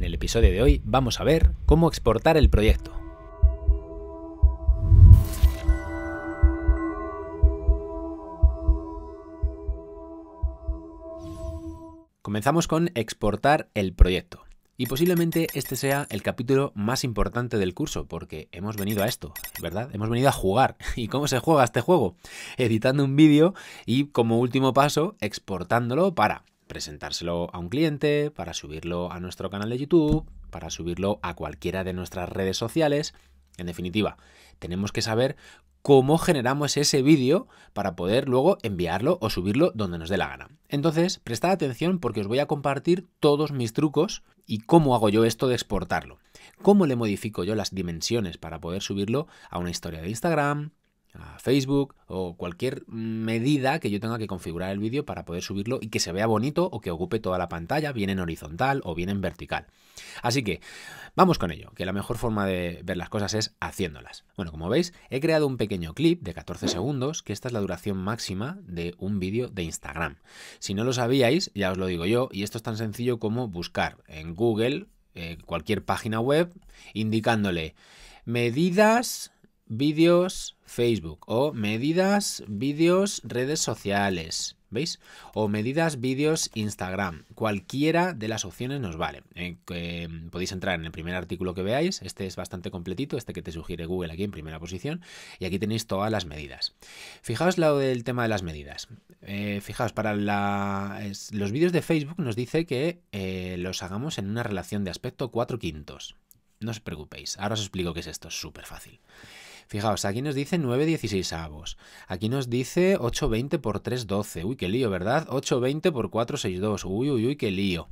En el episodio de hoy vamos a ver cómo exportar el proyecto. Comenzamos con exportar el proyecto. Y posiblemente este sea el capítulo más importante del curso, porque hemos venido a esto, ¿verdad? Hemos venido a jugar. ¿Y cómo se juega este juego? Editando un vídeo y como último paso, exportándolo para presentárselo a un cliente, para subirlo a nuestro canal de YouTube, para subirlo a cualquiera de nuestras redes sociales. En definitiva, tenemos que saber cómo generamos ese vídeo para poder luego enviarlo o subirlo donde nos dé la gana. Entonces, prestad atención porque os voy a compartir todos mis trucos y cómo hago yo esto de exportarlo. Cómo le modifico yo las dimensiones para poder subirlo a una historia de Instagram, a Facebook o cualquier medida que yo tenga que configurar el vídeo para poder subirlo y que se vea bonito o que ocupe toda la pantalla, bien en horizontal o bien en vertical. Así que vamos con ello, que la mejor forma de ver las cosas es haciéndolas. Bueno, como veis, he creado un pequeño clip de 14 segundos, que esta es la duración máxima de un vídeo de Instagram. Si no lo sabíais, ya os lo digo yo, y esto es tan sencillo como buscar en Google eh, cualquier página web indicándole medidas vídeos Facebook o medidas vídeos redes sociales. ¿Veis? O medidas vídeos Instagram. Cualquiera de las opciones nos vale. Eh, em, podéis entrar en el primer artículo que veáis. Este es bastante completito, este que te sugiere Google aquí en primera posición. Y aquí tenéis todas las medidas. Fijaos lo del tema de las medidas. Eh, fijaos, para los vídeos de Facebook nos dice que eh, los hagamos en una relación de aspecto 4 quintos. No os preocupéis, ahora os explico qué es esto, es súper fácil. Fijaos, aquí nos dice 916 avos. Aquí nos dice 820 por 312. Uy, qué lío, ¿verdad? 820 por 462. Uy, uy, uy, qué lío.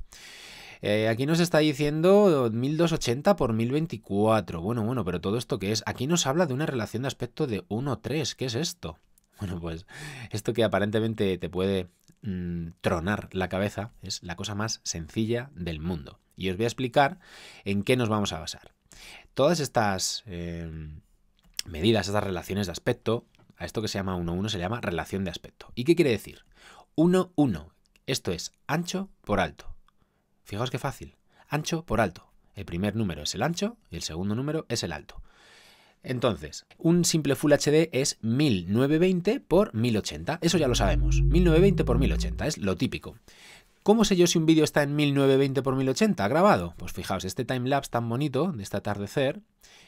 Eh, aquí nos está diciendo 1280 por 1024. Bueno, bueno, pero todo esto que es. Aquí nos habla de una relación de aspecto de 1-3. ¿Qué es esto? Bueno, pues esto que aparentemente te puede mm, tronar la cabeza es la cosa más sencilla del mundo. Y os voy a explicar en qué nos vamos a basar. Todas estas em, medidas esas relaciones de aspecto. A esto que se llama 1-1 se llama relación de aspecto. ¿Y qué quiere decir? 1-1. Esto es ancho por alto. Fijaos qué fácil. Ancho por alto. El primer número es el ancho y el segundo número es el alto. Entonces, un simple Full HD es 1920 por 1080. Eso ya lo sabemos. 1920 por 1080 es lo típico. ¿Cómo sé yo si un vídeo está en 1920x1080 grabado? Pues fijaos, este timelapse tan bonito de este atardecer,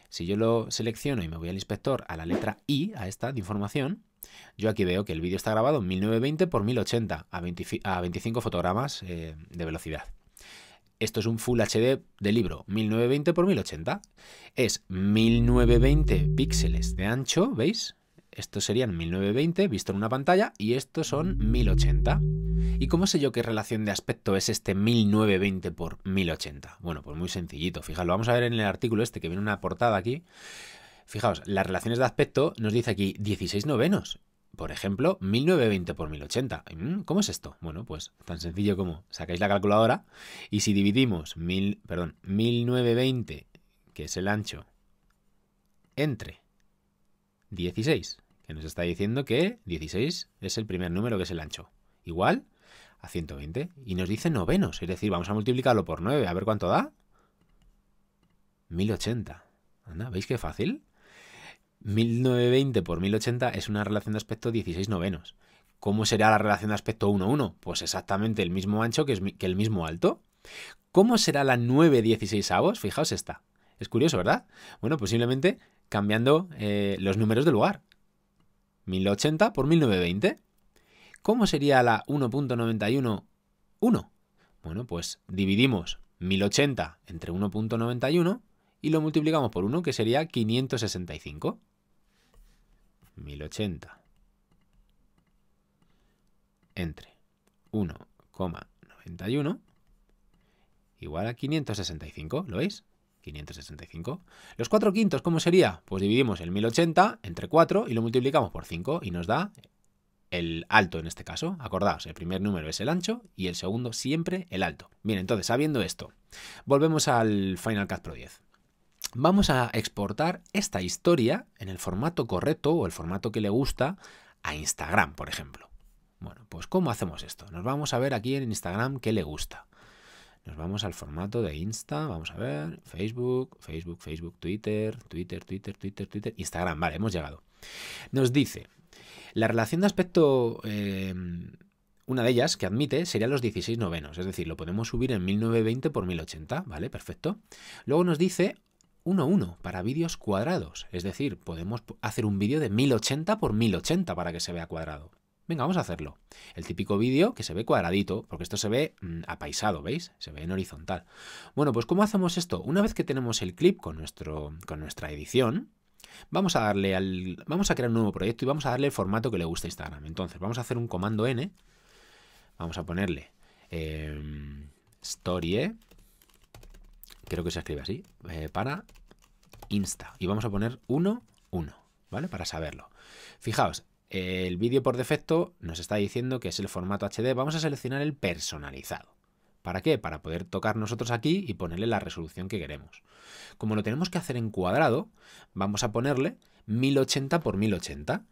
si yo lo selecciono y me voy al inspector a la letra I, a esta de información, yo aquí veo que el vídeo está grabado en 1920x1080 a, 25 fotogramas eh, de velocidad. Esto es un Full HD de libro, 1920x1080. Es 1920 píxeles de ancho, ¿veis? Estos serían 1920 visto en una pantalla y estos son 1080. ¿Y cómo sé yo qué relación de aspecto es este 1920 por 1080? Bueno, pues muy sencillito. Fijaos, vamos a ver en el artículo este que viene una portada aquí. Fijaos, las relaciones de aspecto nos dice aquí 16 novenos. Por ejemplo, 1920 por 1080. Mm, ¿Cómo es esto? Bueno, pues tan sencillo como sacáis la calculadora y si dividimos mil, perdón, 1920, que es el ancho, entre 16, que nos está diciendo que 16 es el primer número que es el ancho. Igual a 120 y nos dice novenos. Es decir, vamos a multiplicarlo por 9, a ver cuánto da. 1080. Anda, ¿veis qué fácil? 1920 por 1080 es una relación de aspecto 16 novenos. ¿Cómo será la relación de aspecto 1-1? Pues exactamente el mismo ancho que, el mismo alto. ¿Cómo será la 9 16 avos? Fijaos esta. Es curioso, ¿verdad? Bueno, posiblemente pues cambiando eh, los números de lugar. 1080 por 1920. ¿Cómo sería la 1.911? Bueno, pues dividimos 1080 entre 1.91 y lo multiplicamos por 1, que sería 565. 1080 entre 1,91 igual a 565, ¿lo veis? 565. ¿Los 4 quintos cómo sería? Pues dividimos el 1080 entre 4 y lo multiplicamos por 5 y nos da el alto en este caso. Acordaos, el primer número es el ancho y el segundo siempre el alto. Bien, entonces, sabiendo esto, volvemos al Final Cut Pro 10. Vamos a exportar esta historia en el formato correcto o el formato que le gusta a Instagram, por ejemplo. Bueno, pues ¿cómo hacemos esto? Nos vamos a ver aquí en Instagram qué le gusta. Nos vamos al formato de Insta, vamos a ver, Facebook, Facebook, Facebook, Twitter, Twitter, Twitter, Twitter, Twitter, Instagram, vale, hemos llegado. Nos dice, la relación de aspecto, eh, una de ellas que admite, sería los 16 novenos, es decir, lo podemos subir en 1920 por 1080, ¿vale? Perfecto. Luego nos dice 1.1 para vídeos cuadrados, es decir, podemos hacer un vídeo de 1080 por 1080 para que se vea cuadrado. Venga, vamos a hacerlo. El típico vídeo que se ve cuadradito, porque esto se ve mm, apaisado, ¿veis? Se ve en horizontal. Bueno, pues ¿cómo hacemos esto? Una vez que tenemos el clip con, nuestro, con nuestra edición, Vamos a darle al. Vamos a crear un nuevo proyecto y vamos a darle el formato que le gusta Instagram. Entonces, vamos a hacer un comando N. Vamos a ponerle eh, story. E. Creo que se escribe así. Eh, para Insta. Y vamos a poner 1, 1, ¿vale? Para saberlo. Fijaos, el vídeo por defecto nos está diciendo que es el formato HD. Vamos a seleccionar el personalizado. ¿Para qué? Para poder tocar nosotros aquí y ponerle la resolución que queremos. Como lo tenemos que hacer en cuadrado, vamos a ponerle 1080 por 1080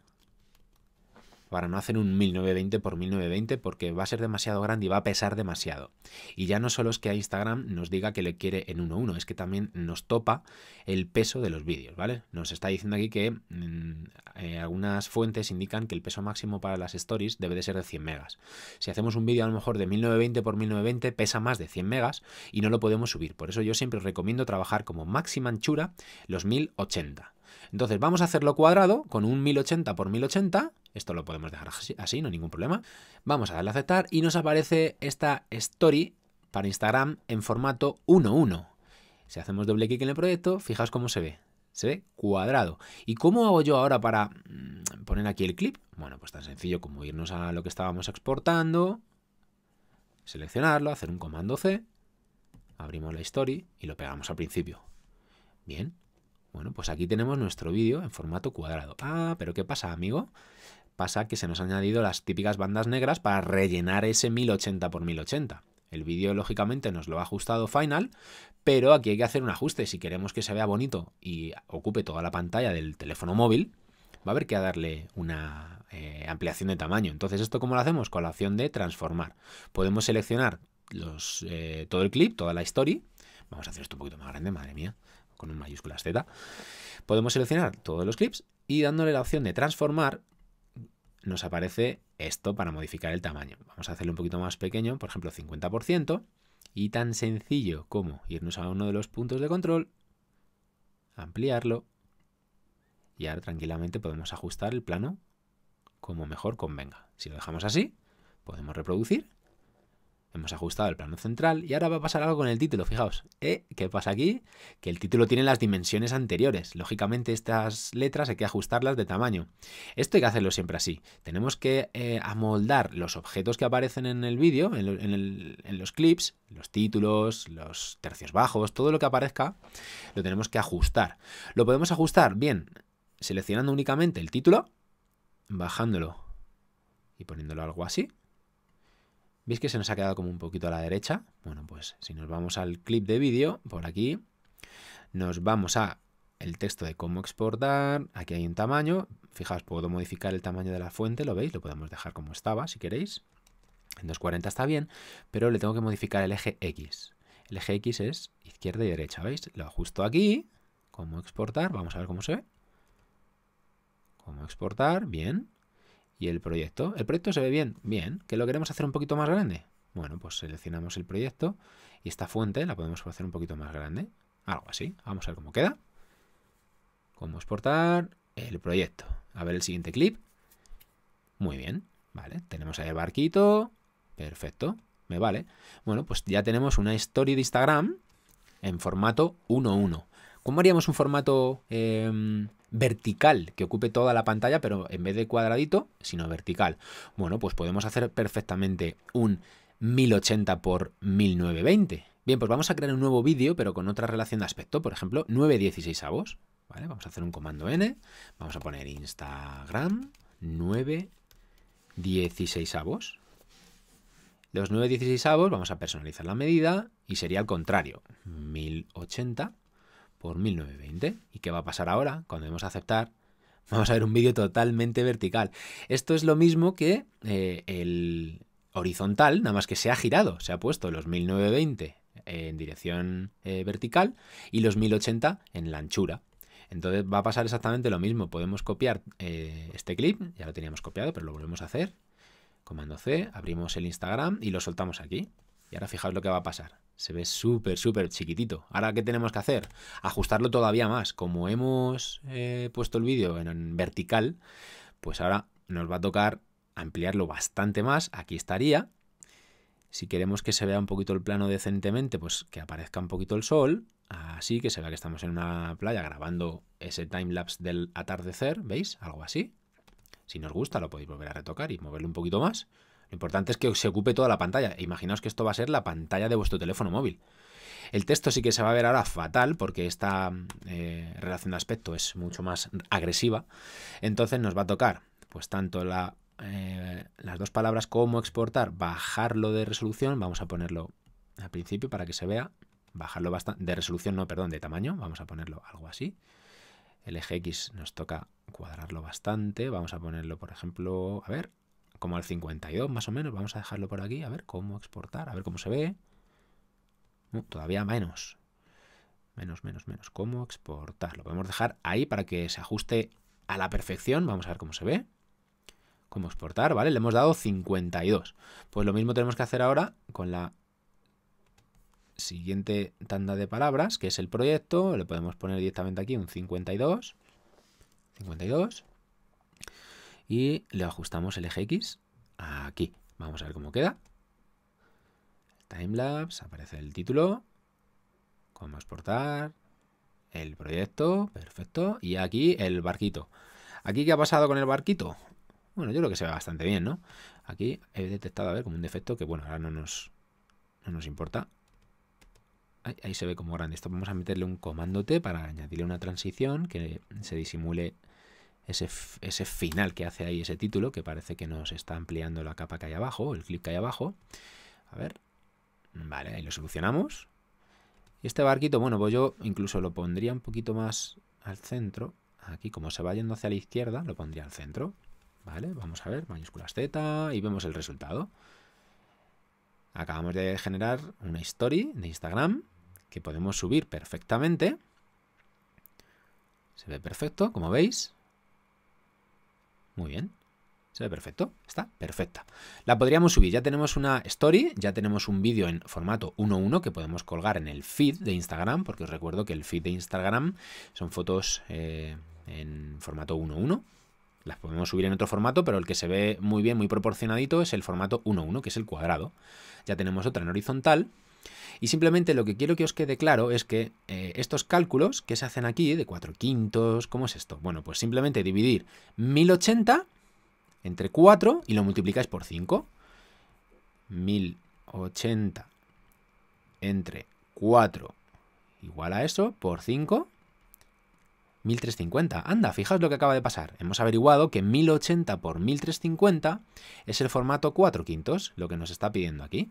para no hacer un 1920 por 1920 porque va a ser demasiado grande y va a pesar demasiado. Y ya no solo es que a Instagram nos diga que le quiere en 1.1, es que también nos topa el peso de los vídeos, ¿vale? Nos está diciendo aquí que mm, eh, algunas fuentes indican que el peso máximo para las stories debe de ser de 100 megas. Si hacemos un vídeo a lo mejor de 1920 por 1920 pesa más de 100 megas y no lo podemos subir. Por eso yo siempre recomiendo trabajar como máxima anchura los 1080. Entonces vamos a hacerlo cuadrado con un 1080 por 1080. Esto lo podemos dejar así, no hay ningún problema. Vamos a darle a aceptar y nos aparece esta story para Instagram en formato 1.1. Si hacemos doble clic en el proyecto, fijaos cómo se ve. Se ve cuadrado. ¿Y cómo hago yo ahora para mm, poner aquí el clip? Bueno, pues tan sencillo como irnos a lo que estábamos exportando, seleccionarlo, hacer un comando C, abrimos la story y lo pegamos al principio. Bien, bueno, pues aquí tenemos nuestro vídeo en formato cuadrado. Ah, pero ¿qué pasa, amigo? Pasa que se nos han añadido las típicas bandas negras para rellenar ese 1080x1080. El vídeo, lógicamente, nos lo ha ajustado Final, pero aquí hay que hacer un ajuste. Si queremos que se vea bonito y ocupe toda la pantalla del teléfono móvil, va a haber que darle una eh, ampliación de tamaño. Entonces, ¿esto cómo lo hacemos? Con la opción de transformar. Podemos seleccionar eh, todo el clip, toda la story. Vamos a hacer esto un poquito más grande, madre mía con un mayúsculas Z. Podemos seleccionar todos los clips y dándole la opción de transformar nos aparece esto para modificar el tamaño. Vamos a hacerlo un poquito más pequeño, por ejemplo 50%, y tan sencillo como irnos a uno de los puntos de control, ampliarlo, y ahora tranquilamente podemos ajustar el plano como mejor convenga. Si lo dejamos así, podemos reproducir Hemos ajustado el plano central y ahora va a pasar algo con el título, fijaos. ¿Eh? ¿Qué pasa aquí? Que el título tiene las dimensiones anteriores. Lógicamente estas letras hay que ajustarlas de tamaño. Esto hay que hacerlo siempre así. Tenemos que eh, amoldar los objetos que aparecen en el vídeo, en los clips, los títulos, los tercios bajos, todo lo que aparezca, lo tenemos que ajustar. Lo podemos ajustar bien seleccionando únicamente el título, bajándolo y poniéndolo algo así ¿Veis que se nos ha quedado como un poquito a la derecha? Bueno, pues si nos vamos al clip de vídeo, por aquí, nos vamos a el texto de cómo exportar, aquí hay un tamaño, fijaos, puedo modificar el tamaño de la fuente, ¿lo veis? Lo podemos dejar como estaba, si queréis, en 240 está bien, pero le tengo que modificar el eje X. El eje X es izquierda y derecha, ¿veis? Lo ajusto aquí, cómo exportar, vamos a ver cómo se ve. Cómo exportar, bien, ¿Y el proyecto? ¿El proyecto se ve bien? Bien. ¿Que lo queremos hacer un poquito más grande? Bueno, pues seleccionamos el proyecto y esta fuente la podemos hacer un poquito más grande. Algo así. Vamos a ver cómo queda. Cómo exportar el proyecto. A ver el siguiente clip. Muy bien. Vale, tenemos ahí el barquito. Perfecto. Me vale. Bueno, pues ya tenemos una story de Instagram en formato 1.1. ¿Cómo haríamos un formato em, vertical que ocupe toda la pantalla, pero en vez de cuadradito, sino vertical? Bueno, pues podemos hacer perfectamente un 1080 por 1920. Bien, pues vamos a crear un nuevo vídeo, pero con otra relación de aspecto, por ejemplo, 916 avos. Vamos a hacer un comando n, vamos a poner Instagram 916 avos. Los 916 avos vamos a personalizar la medida y sería al contrario, 1080 por 1920. ¿Y qué va a pasar ahora? Cuando vemos aceptar, vamos a ver un vídeo totalmente vertical. Esto es lo mismo que eh, el horizontal, nada más que se ha girado, se ha puesto los 1920 en dirección eh, vertical y los 1080 en la anchura. Entonces va a pasar exactamente lo mismo. Podemos copiar eh, este clip, ya lo teníamos copiado, pero lo volvemos a hacer. Comando C, abrimos el Instagram y lo soltamos aquí. Y ahora fijaos lo que va a pasar. Se ve súper, súper chiquitito. Ahora, ¿qué tenemos que hacer? Ajustarlo todavía más. Como hemos eh, puesto el vídeo en, vertical, pues ahora nos va a tocar ampliarlo bastante más. Aquí estaría. Si queremos que se vea un poquito el plano decentemente, pues que aparezca un poquito el sol. Así que se vea que estamos en una playa grabando ese timelapse del atardecer, ¿veis? Algo así. Si nos gusta lo podéis volver a retocar y moverlo un poquito más. Lo importante es que se ocupe toda la pantalla. E imaginaos que esto va a ser la pantalla de vuestro teléfono móvil. El texto sí que se va a ver ahora fatal porque esta eh, relación de aspecto es mucho más agresiva. Entonces nos va a tocar pues tanto eh, las dos palabras como exportar, bajarlo de resolución. Vamos a ponerlo al principio para que se vea. Bajarlo bastante, de resolución, no, perdón, de tamaño. Vamos a ponerlo algo así. El eje X nos toca cuadrarlo bastante. Vamos a ponerlo, por ejemplo, a ver, como al 52 más o menos. Vamos a dejarlo por aquí, a ver cómo exportar, a ver cómo se ve. Uh, todavía menos. Menos, menos, menos. ¿Cómo exportar? Lo podemos dejar ahí para que se ajuste a la perfección. Vamos a ver cómo se ve. Cómo exportar, ¿vale? Le hemos dado 52. Pues lo mismo tenemos que hacer ahora con la siguiente tanda de palabras, que es el proyecto. Le podemos poner directamente aquí un 52. 52 y le ajustamos el eje X aquí. Vamos a ver cómo queda. Timelapse, aparece el título, cómo exportar, el proyecto, perfecto, y aquí el barquito. ¿Aquí qué ha pasado con el barquito? Bueno, yo creo que se ve bastante bien, ¿no? Aquí he detectado, a ver, como un defecto que, bueno, ahora no nos, no nos importa. Ahí, ahí se ve como grande. Esto vamos a meterle un comando T para añadirle una transición que se disimule ese, final que hace ahí ese título, que parece que nos está ampliando la capa que hay abajo, el clip que hay abajo. A ver, vale, ahí lo solucionamos. Y este barquito, bueno, pues yo incluso lo pondría un poquito más al centro. Aquí, como se va yendo hacia la izquierda, lo pondría al centro. Vale, vamos a ver, mayúsculas Z y vemos el resultado. Acabamos de generar una story de Instagram que podemos subir perfectamente. Se ve perfecto, como veis. Muy bien. Se ve perfecto. Está perfecta. La podríamos subir. Ya tenemos una story, ya tenemos un vídeo en formato 1.1 que podemos colgar en el feed de Instagram, porque os recuerdo que el feed de Instagram son fotos eh, en formato 1.1. Las podemos subir en otro formato, pero el que se ve muy bien, muy proporcionadito, es el formato 1.1, que es el cuadrado. Ya tenemos otra en horizontal y simplemente lo que quiero que os quede claro es que eh, estos cálculos que se hacen aquí de 4 quintos, ¿cómo es esto? Bueno, pues simplemente dividir 1080 entre 4 y lo multiplicáis por 5. 1080 entre 4 igual a eso por 5. 1350. Anda, fijaos lo que acaba de pasar. Hemos averiguado que 1080 por 1350 es el formato 4 quintos, lo que nos está pidiendo aquí.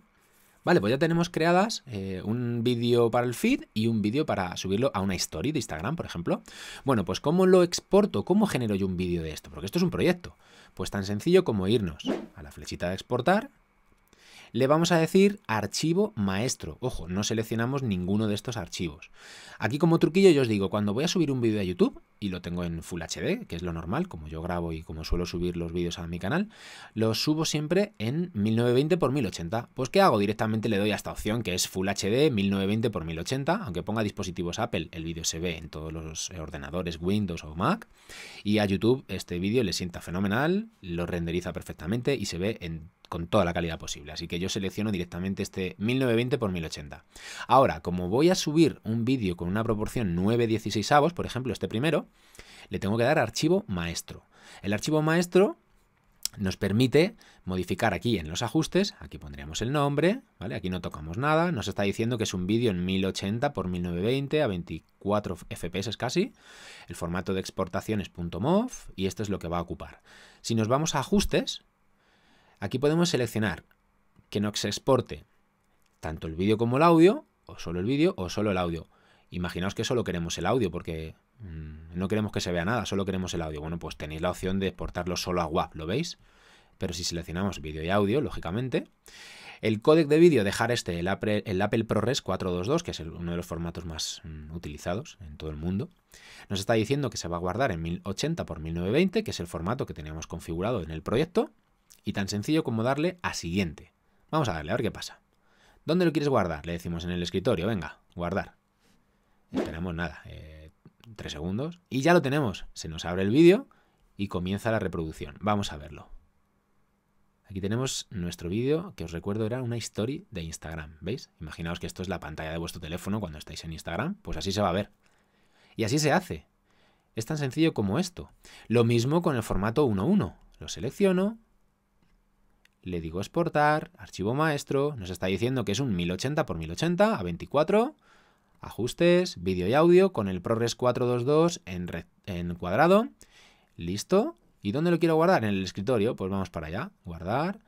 Vale, pues ya tenemos creadas eh, un vídeo para el feed y un vídeo para subirlo a una story de Instagram, por ejemplo. Bueno, pues ¿cómo lo exporto? ¿Cómo genero yo un vídeo de esto? Porque esto es un proyecto. Pues tan sencillo como irnos a la flechita de exportar le vamos a decir archivo maestro. Ojo, no seleccionamos ninguno de estos archivos. Aquí como truquillo yo os digo, cuando voy a subir un vídeo a YouTube, y lo tengo en Full HD, que es lo normal, como yo grabo y como suelo subir los vídeos a mi canal, lo subo siempre en 1920x1080. Pues ¿qué hago? Directamente le doy a esta opción que es Full HD 1920x1080, aunque ponga dispositivos Apple, el vídeo se ve en todos los ordenadores Windows o Mac, y a YouTube este vídeo le sienta fenomenal, lo renderiza perfectamente y se ve en con toda la calidad posible. Así que yo selecciono directamente este 1920 por 1080. Ahora, como voy a subir un vídeo con una proporción 9 16 avos, por ejemplo este primero, le tengo que dar archivo maestro. El archivo maestro nos permite modificar aquí en los ajustes, aquí pondríamos el nombre, ¿vale? Aquí no tocamos nada, nos está diciendo que es un vídeo en 1080 por 1920 a 24 FPS casi, el formato de exportación es .mov y esto es lo que va a ocupar. Si nos vamos a ajustes, Aquí podemos seleccionar que no se exporte tanto el vídeo como el audio, o solo el vídeo o solo el audio. Imaginaos que solo queremos el audio porque mm, no queremos que se vea nada, solo queremos el audio. Bueno, pues tenéis la opción de exportarlo solo a WAP, ¿lo veis? Pero si seleccionamos vídeo y audio, lógicamente. El códec de vídeo, dejar este, el Apple, ProRes 422, que es uno de los formatos más mm, utilizados en todo el mundo. Nos está diciendo que se va a guardar en 1080 x 1920, que es el formato que teníamos configurado en el proyecto y tan sencillo como darle a siguiente. Vamos a darle, a ver qué pasa. ¿Dónde lo quieres guardar? Le decimos en el escritorio, venga, guardar. Esperamos nada, eh, tres segundos y ya lo tenemos. Se nos abre el vídeo y comienza la reproducción. Vamos a verlo. Aquí tenemos nuestro vídeo, que os recuerdo era una story de Instagram, ¿veis? Imaginaos que esto es la pantalla de vuestro teléfono cuando estáis en Instagram, pues así se va a ver. Y así se hace. Es tan sencillo como esto. Lo mismo con el formato 1.1. Lo selecciono, le digo exportar, archivo maestro, nos está diciendo que es un 1080 x 1080 a 24, ajustes, vídeo y audio con el ProRes 422 en, en cuadrado, listo. ¿Y dónde lo quiero guardar? En el escritorio, pues vamos para allá, guardar,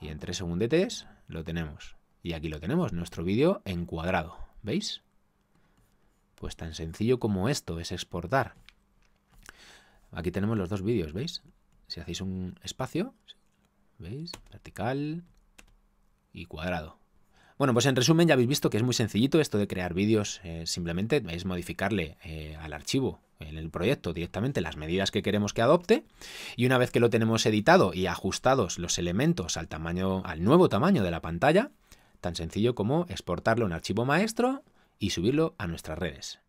y en tres segundetes lo tenemos. Y aquí lo tenemos, nuestro vídeo en cuadrado, ¿veis? Pues tan sencillo como esto es exportar. Aquí tenemos los dos vídeos, ¿veis? Si hacéis un espacio, ¿Veis? Vertical y cuadrado. Bueno, pues en resumen ya habéis visto que es muy sencillito esto de crear vídeos. Eh, simplemente vais modificarle eh, al archivo en el proyecto directamente las medidas que queremos que adopte y una vez que lo tenemos editado y ajustados los elementos al tamaño al nuevo tamaño de la pantalla, tan sencillo como exportarlo a un archivo maestro y subirlo a nuestras redes.